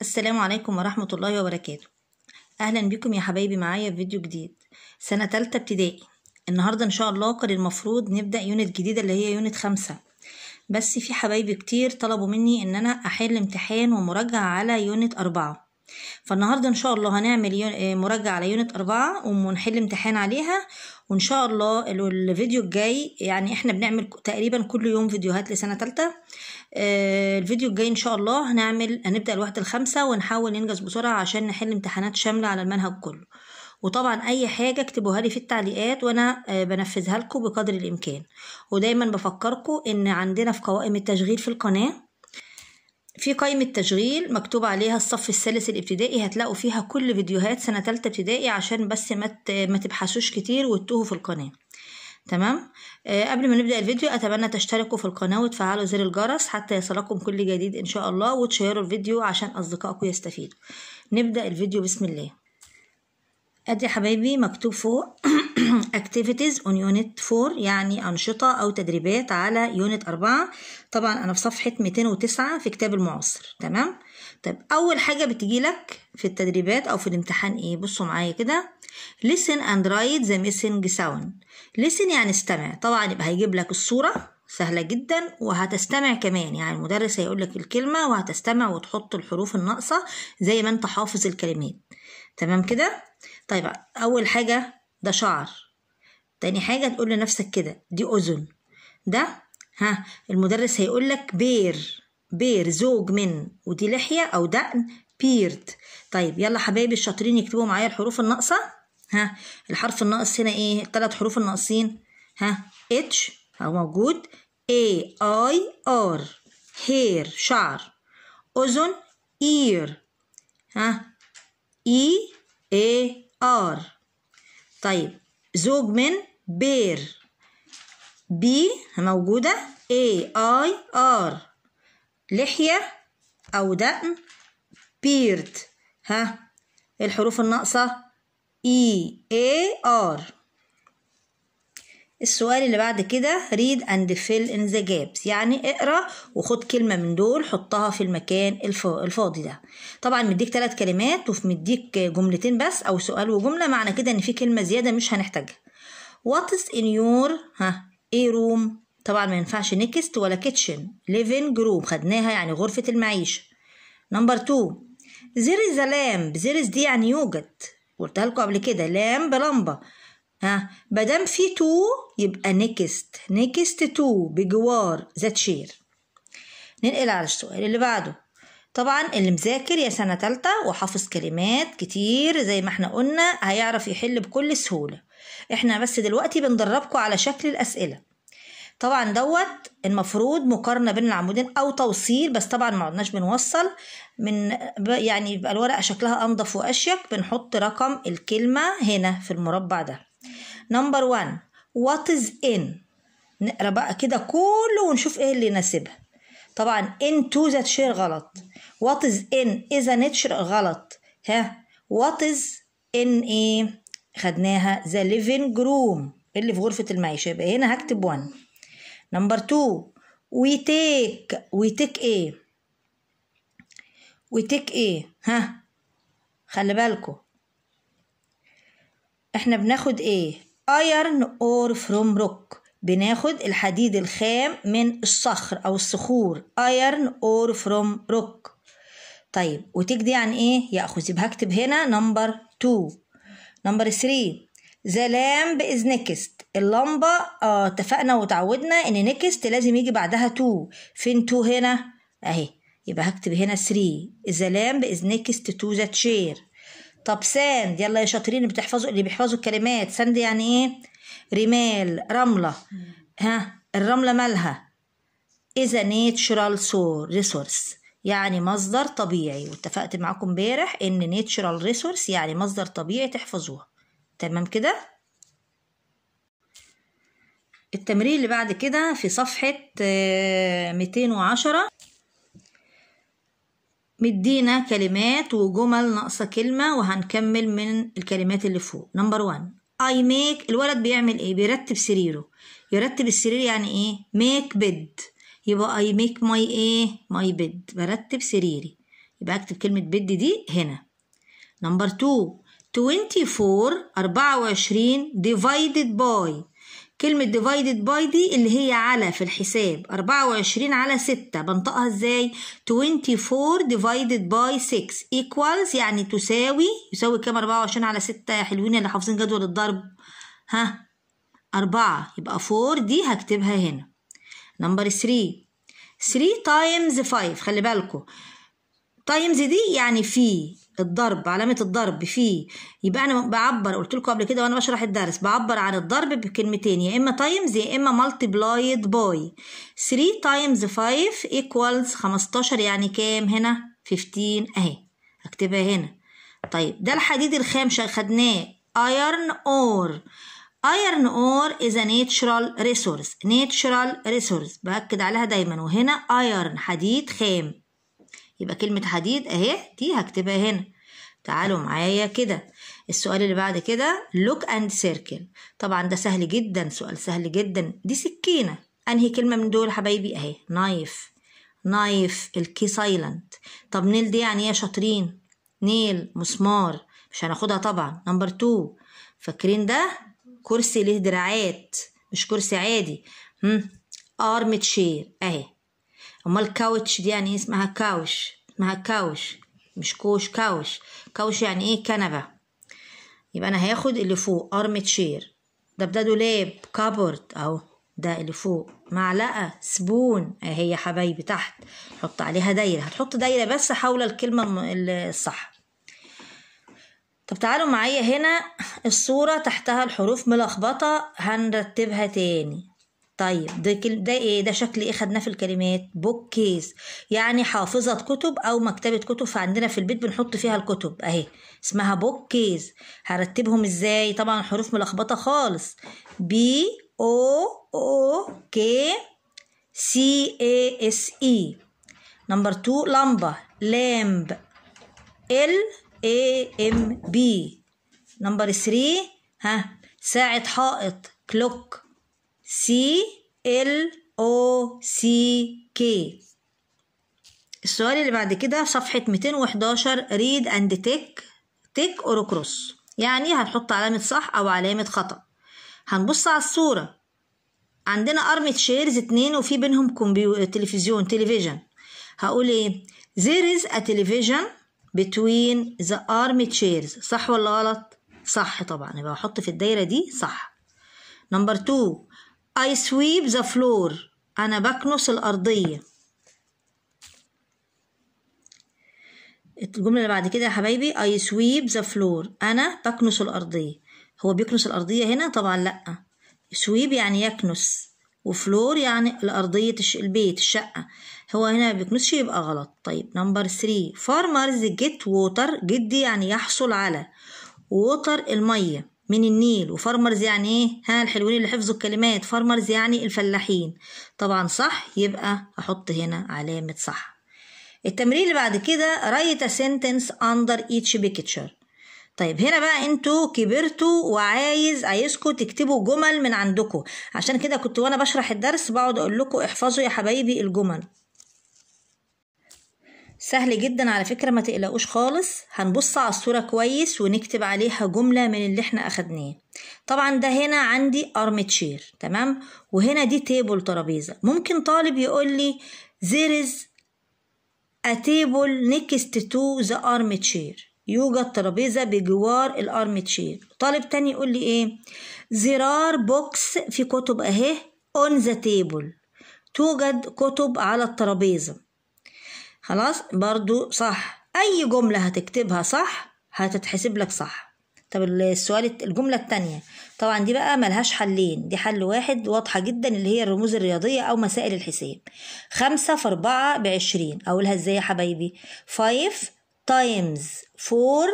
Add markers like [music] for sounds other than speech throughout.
السلام عليكم ورحمة الله وبركاته أهلا بكم يا حبايبي معايا في فيديو جديد سنة تالتة ابتدائي النهاردة إن شاء الله كان المفروض نبدأ يونت جديدة اللي هي يونت خمسة بس في حبايبي كتير طلبوا مني إن أنا أحل امتحان ومراجعة على يونت أربعة فالنهاردة إن شاء الله هنعمل آه، مراجعة على يونت أربعة ونحل امتحان عليها وإن شاء الله الفيديو الجاي يعني إحنا بنعمل تقريبا كل يوم فيديوهات لسنة تالتة آه، الفيديو الجاي إن شاء الله هنعمل هنبدأ الوحدة الخامسة ونحاول ننجز بسرعة عشان نحل امتحانات شاملة على المنهج كله وطبعا اي حاجه اكتبوها لي في التعليقات وانا آه، بنفذها لكم بقدر الامكان ودايما بفكركم ان عندنا في قوائم التشغيل في القناه في قائمة تشغيل مكتوب عليها الصف الثالث الابتدائي هتلاقوا فيها كل فيديوهات سنة تالتة ابتدائي عشان بس ما مت تبحثوش كتير وتتوهوا في القناة تمام آه قبل ما نبدأ الفيديو أتمنى تشتركوا في القناة وتفعلوا زر الجرس حتى يصلكم كل جديد إن شاء الله وتشيروا الفيديو عشان أصدقائكم يستفيدوا نبدأ الفيديو بسم الله ادي حبايبي مكتوب فوق [clears throat] activities on unit 4 يعني أنشطة أو تدريبات على يونت 4 طبعا أنا في صفحة 209 في كتاب المعاصر تمام طيب أول حاجة بتجي لك في التدريبات أو في الامتحان إيه بصوا معايا كده listen and write the missing sound listen يعني استمع طبعا يبقى هيجيب لك الصورة سهلة جدا وهتستمع كمان يعني المدرس هيقول لك الكلمة وهتستمع وتحط الحروف الناقصة زي ما انت حافظ الكلمات تمام كده طيب اول حاجه ده شعر تاني حاجه تقول لنفسك كده دي اذن ده ها المدرس هيقول لك بير بير زوج من ودي لحيه او دقن بيرد طيب يلا حبايبي الشاطرين يكتبوا معايا الحروف الناقصه ها الحرف الناقص هنا ايه التلات حروف الناقصين ها اتش أو موجود A I R هير شعر أذن إير ها إي اي ار طيب زوج من بير بي موجودة اي اي ار لحية او دقن بيرد ها الحروف الناقصة اي اي ار السؤال اللي بعد كده read and fill in the gaps يعني اقرا وخد كلمه من دول حطها في المكان الفاضي ده طبعا مديك ثلاث كلمات وفي مديك جملتين بس او سؤال وجمله معنى كده ان في كلمه زياده مش هنحتاجها what is in your ها ايه room طبعا ما ينفعش next ولا kitchen living room خدناها يعني غرفه المعيشه نمبر 2 there is a lamp there is دي يعني يوجد قلتها لكم قبل كده لام بلمبه ها مادام في تو يبقى نيكست نيكست تو بجوار ذات شير ننقل على السؤال اللي بعده طبعا اللي مذاكر يا سنة تالتة وحافظ كلمات كتير زي ما احنا قلنا هيعرف يحل بكل سهولة احنا بس دلوقتي بندربكم على شكل الأسئلة طبعا دوت المفروض مقارنة بين العمودين أو توصيل بس طبعا ما عدناش بنوصل من يعني يبقى الورقة شكلها أنضف وأشيك بنحط رقم الكلمة هنا في المربع ده نمبر 1 وات از ان نقرا بقى كده كله ونشوف ايه اللي يناسبها طبعا ان تو ذات شير غلط وات از ان اذا نتشر غلط ها وات از ان ايه خدناها ذا ليفينج روم اللي في غرفه المعيشه يبقى هنا هكتب 1 نمبر 2 وي تيك وي تيك ايه وي تيك ايه ها خلي بالكم احنا بناخد ايه ايرن اور فروم روك بناخد الحديد الخام من الصخر او الصخور ايرن اور فروم روك طيب وتيك دي عن ايه ياخذ يبقى هكتب هنا نمبر 2 نمبر 3 ذا لامب از نيكست اللمبه آه اتفقنا وتعودنا ان نيكست لازم يجي بعدها 2 فين 2 هنا اهي يبقى هكتب هنا 3 ذا لامب از نيكست تو ذا تشير طب ساند يلا يا شاطرين بتحفظوا اللي بيحفظوا الكلمات ساند يعني ايه رمال رمله ها الرمله مالها اذا ناتشرال سور يعني مصدر طبيعي واتفقت معاكم امبارح ان نيتشرال ريسورس يعني مصدر طبيعي تحفظوها تمام كده التمرين اللي بعد كده في صفحة 210 آه، مدينا كلمات وجمل ناقصة كلمة وهنكمل من الكلمات اللي فوق نمبر 1 اي ميك الولد بيعمل ايه بيرتب سريره يرتب السرير يعني ايه ميك بيد يبقى اي ميك ماي ايه ماي بيد برتب سريري يبقى اكتب كلمة بيد دي هنا نمبر 2 24 24 ديفايدد باي كلمة divided by دي اللي هي على في الحساب أربعة وعشرين على ستة بنطقها ازاي؟ 24 divided by 6 equals يعني تساوي يساوي كام 24 على ستة يا حلوين اللي حافظين جدول الضرب؟ ها 4 يبقى 4 دي هكتبها هنا نمبر 3 3 تايمز 5 خلي بالكم تايمز دي يعني في الضرب علامة الضرب في يبقى أنا بعبر قلت لكم قبل كده وأنا بشرح الدرس بعبر عن الضرب بكلمتين يا إما تايمز يا إما مالتيبلايد باي 3 تايمز 5 ايكوالز 15 يعني كام هنا 15 أهي هكتبها هنا طيب ده الحديد الخام خدناه ايرن اور ايرن اور از ناتشرال ريسورس ناتشرال ريسورس باكد عليها دايما وهنا ايرن حديد خام يبقى كلمة حديد اهي دي هكتبها هنا تعالوا معايا كده السؤال اللي بعد كده لوك اند سيركل طبعا ده سهل جدا سؤال سهل جدا دي سكينة انهي كلمة من دول حبايبي اهي نايف نايف الكي سايلنت طب نيل دي يعني ايه شاطرين نيل مسمار مش هناخدها طبعا نمبر تو فاكرين ده كرسي له دراعات مش كرسي عادي ارم تشير اهي أمال كاوتش دي يعني اسمها كاوش اسمها كاوش مش كوش كاوش كاوش يعني ايه كنبة يبقى أنا هاخد اللي فوق أرم تشير ده ده دولاب كابورد أهو ده اللي فوق معلقة سبون أهي آه، يا حبايبي تحت حط عليها دايرة هتحط دايرة بس حول الكلمة الصح طب تعالوا معايا هنا الصورة تحتها الحروف ملخبطة هنرتبها تاني طيب ده كل ده ايه ده شكل ايه خدناه في الكلمات بوك كيس يعني حافظه كتب او مكتبه كتب فعندنا في البيت بنحط فيها الكتب اهي اسمها بوك كيس هرتبهم ازاي طبعا حروف ملخبطه خالص بي او او كي سي اي اس اي نمبر 2 لمبه لامب ال اي ام بي نمبر 3 ها ساعه حائط كلوك سي ال او سي كي السؤال اللي بعد كده صفحة 211 ريد اند تيك تيك اور كروس يعني هنحط علامة صح او علامة خطأ هنبص على الصورة عندنا أرمة شيرز اتنين وفي بينهم كمبيو... تلفزيون تلفزيون هقول ايه there is a television between the armed chairs صح ولا غلط صح طبعا يبقى احط في الدايرة دي صح نمبر 2 I sweep the floor أنا بكنس الأرضية الجملة اللي بعد كده يا حبايبي I sweep the floor أنا بكنس الأرضية هو بيكنس الأرضية هنا طبعا لأ sweep يعني يكنس وفلور يعني الأرضية البيت الشقة هو هنا ما بيكنسش يبقى غلط طيب نمبر 3 farmers get water جدي يعني يحصل على water المية من النيل وفارمرز يعني ايه ها الحلوين اللي حفظوا الكلمات فارمرز يعني الفلاحين طبعا صح يبقى احط هنا علامة صح التمرين اللي بعد كده write a sentence under each picture طيب هنا بقى انتوا كبرتوا وعايز عايزكم تكتبوا جمل من عندكم عشان كده كنت وانا بشرح الدرس بقعد اقول لكم احفظوا يا حبايبي الجمل سهل جدا على فكرة ما تقلقوش خالص هنبص على الصورة كويس ونكتب عليها جملة من اللي احنا أخدناه طبعا ده هنا عندي أرمتشير تمام وهنا دي تيبل ترابيزة ممكن طالب يقول لي there is a table next to the armchair يوجد ترابيزة بجوار الأرمتشير طالب تاني يقول لي ايه there are books في كتب اهي on the table توجد كتب على الترابيزة خلاص برضو صح أي جملة هتكتبها صح هتتحسب لك صح طب السؤال الجملة التانية طبعا دي بقى ملهاش حلين دي حل واحد واضحة جدا اللي هي الرموز الرياضية أو مسائل الحساب خمسة في أربعة بعشرين أقولها ازاي يا حبايبي فايف تايمز فور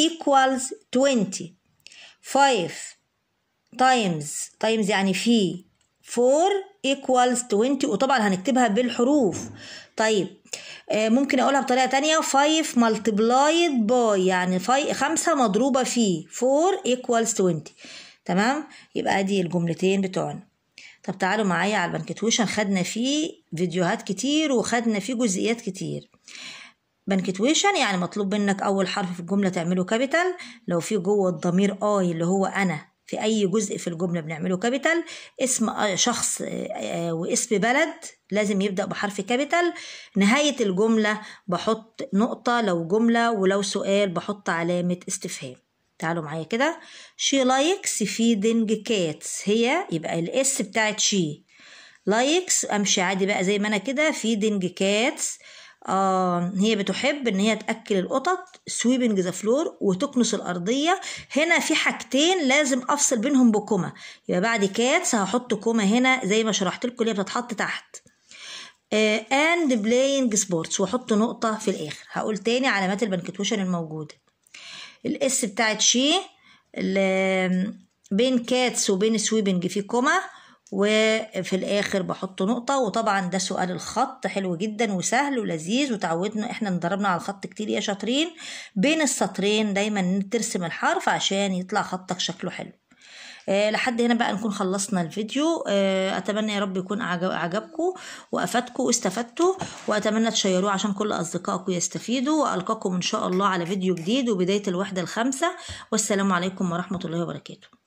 equals 20 فايف تايمز تايمز يعني في 4 equals 20 وطبعا هنكتبها بالحروف طيب آه، ممكن اقولها بطريقه تانية 5 multiplied by يعني 5 مضروبه في 4 equals 20 تمام يبقى ادي الجملتين بتوعنا طب تعالوا معايا على البنكتويشن خدنا فيه فيديوهات كتير وخدنا فيه جزئيات كتير بنكتويشن يعني مطلوب منك اول حرف في الجمله تعمله كابيتال لو في جوه الضمير اي اللي هو انا في أي جزء في الجملة بنعمله كابيتال اسم آه، شخص آه، آه، واسم بلد لازم يبدأ بحرف كابيتال نهاية الجملة بحط نقطة لو جملة ولو سؤال بحط علامة استفهام تعالوا معايا كده شي لايكس فيدنج كاتس هي يبقى الاس بتاعت شي لايكس امشي عادي بقى زي ما انا كده فيدنج كاتس آه هي بتحب ان هي تاكل القطط سويبنج ذا فلور وتكنس الارضيه هنا في حاجتين لازم افصل بينهم بكومه يبقى بعد كاتس هحط كومه هنا زي ما شرحت لكم اللي بتتحط تحت اند بلاينج سبورتس واحط نقطه في الاخر هقول تاني علامات البنكتوشن الموجوده الاس بتاعت شي بين كاتس وبين سويبنج في كومه وفي الاخر بحط نقطة وطبعا ده سؤال الخط حلو جدا وسهل ولذيذ وتعودنا احنا اتدربنا على الخط كتير يا شاطرين بين السطرين دايما ترسم الحرف عشان يطلع خطك شكله حلو أه لحد هنا بقى نكون خلصنا الفيديو أه اتمنى يا رب يكون عجبكم وافادكم واستفدتوا واتمنى تشيروه عشان كل اصدقائكم يستفيدوا والقاكم ان شاء الله على فيديو جديد وبدايه الوحده الخامسه والسلام عليكم ورحمه الله وبركاته